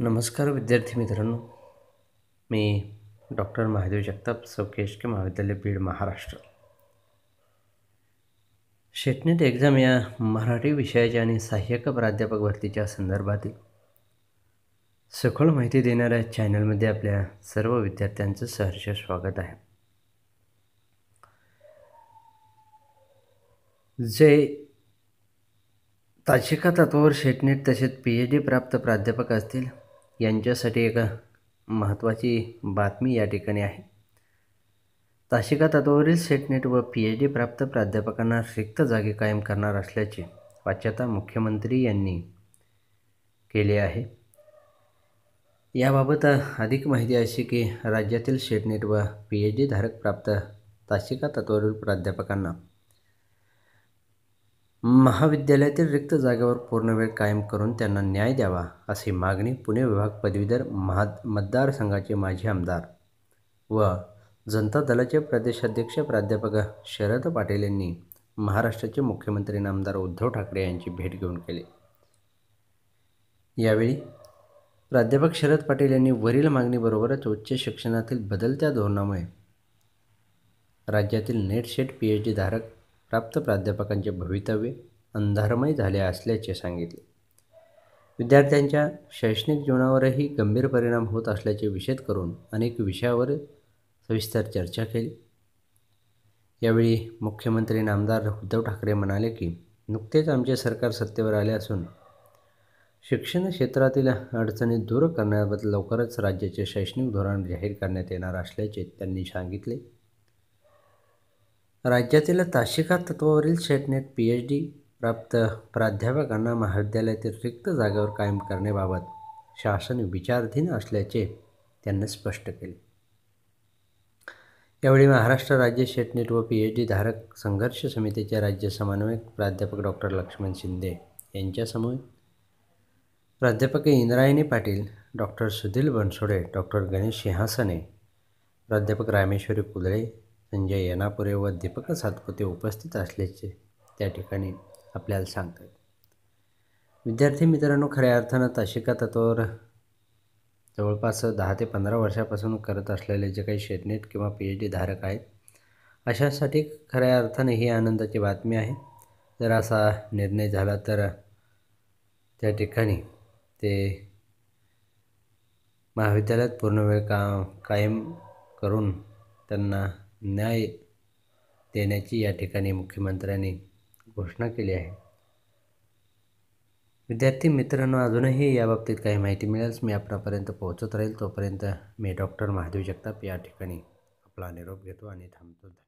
नमस्कार विद्यार्थी मित्रांनो मी डॉक्टर महादेव जगताप के महाविद्यालय बीड महाराष्ट्र शेटनेट एक्झाम या मराठी विषयाच्या आणि सहाय्यक प्राध्यापक भरतीच्या संदर्भातील सखोल माहिती देणाऱ्या चॅनलमध्ये आपल्या सर्व विद्यार्थ्यांचं सहर्ष स्वागत आहे जे ताशिका तत्वावर शेटनेट तसेच पी एच डी प्राप्त प्राध्यापक असतील यांच्यासाठी एक महत्त्वाची बातमी या ठिकाणी आहे ताशिका तत्वावरील सेटनेट व पी एच डी प्राप्त प्राध्यापकांना रिक्त जागे कायम करणार असल्याचे वाच्यता मुख्यमंत्री यांनी केले आहे याबाबत अधिक माहिती अशी की राज्यातील शेटनेट व पी एच डी धारक प्राप्त ताशिका तत्वावरील प्राध्यापकांना महाविद्यालयातील रिक्त जागेवर पूर्णवेळ कायम करून त्यांना न्याय द्यावा अशी मागणी पुणे विभाग पदवीधर महा मतदारसंघाचे माजी आमदार व जनता दलाचे प्रदेशाध्यक्ष प्राध्यापक शरद पाटील यांनी महाराष्ट्राचे मुख्यमंत्री आमदार उद्धव ठाकरे यांची भेट घेऊन केली यावेळी प्राध्यापक शरद पाटील यांनी वरील मागणीबरोबरच उच्च शिक्षणातील बदलत्या धोरणामुळे राज्यातील NET SET P H D धारक प्राप्त प्राध्यापकांचे भवितव्य अंधारमय झाले असल्याचे सांगितले विद्यार्थ्यांच्या शैक्षणिक जीवनावरही गंभीर परिणाम होत असल्याचे विषेद करून अनेक विषयावर सविस्तर चर्चा केली यावेळी मुख्यमंत्री नामदार उद्धव ठाकरे म्हणाले की नुकतेच आमचे सरकार सत्तेवर आले असून शिक्षण क्षेत्रातील अडचणी दूर करण्याबद्दल लवकरच राज्याचे शैक्षणिक धोरण जाहीर करण्यात येणार असल्याचे त्यांनी सांगितले राज्यातील ताशिका तत्वावरील शेटनेट पी एच डी प्राप्त प्राध्यापकांना महाविद्यालयातील रिक्त जागेवर कायम करण्याबाबत शासन विचाराधीन असल्याचे त्यांनी स्पष्ट केले यावेळी महाराष्ट्र राज्य शेटनेट व पी एच डी धारक संघर्ष समितीचे राज्य समन्वयक प्राध्यापक डॉक्टर लक्ष्मण शिंदे यांच्यासमोर प्राध्यापक इंद्रायणी पाटील डॉक्टर सुधील बनसोडे डॉक्टर गणेश सिंहासने प्राध्यापक रामेश्वरी कुदळे संजय येनापुरे व दीपक सातपुते उपस्थित असल्याचे त्या ठिकाणी आपल्याला सांगतात विद्यार्थी मित्रांनो खऱ्या अर्थानं ताशिका तत्वावर जवळपास दहा ते पंधरा वर्षापासून करत असलेले जे काही शैक्षणिक किंवा पी एच डी धारक आहेत अशासाठी खऱ्या अर्थाने ही आनंदाची बातमी आहे जर असा निर्णय झाला तर त्या ठिकाणी ते महाविद्यालयात पूर्ण वेळ का कायम करून त्यांना न्याय देण्याची या ठिकाणी मुख्यमंत्र्यांनी घोषणा केली आहे विद्यार्थी मित्रांनो अजूनही याबाबतीत काही माहिती मिळेल मी आपणापर्यंत पोहोचत राहील तोपर्यंत मी डॉक्टर महादेव जगताप या ठिकाणी आपला निरोप घेतो आणि थांबतो